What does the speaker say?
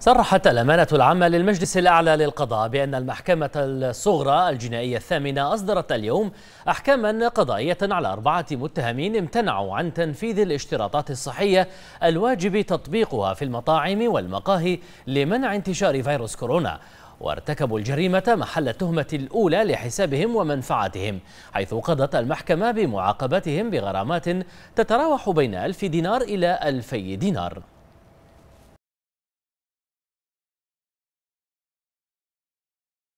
صرحت الأمانة العامة للمجلس الأعلى للقضاء بأن المحكمة الصغرى الجنائية الثامنة أصدرت اليوم أحكاما قضائية على أربعة متهمين امتنعوا عن تنفيذ الاشتراطات الصحية الواجب تطبيقها في المطاعم والمقاهي لمنع انتشار فيروس كورونا وارتكبوا الجريمة محل التهمة الأولى لحسابهم ومنفعتهم حيث قضت المحكمة بمعاقبتهم بغرامات تتراوح بين ألف دينار إلى ألفي دينار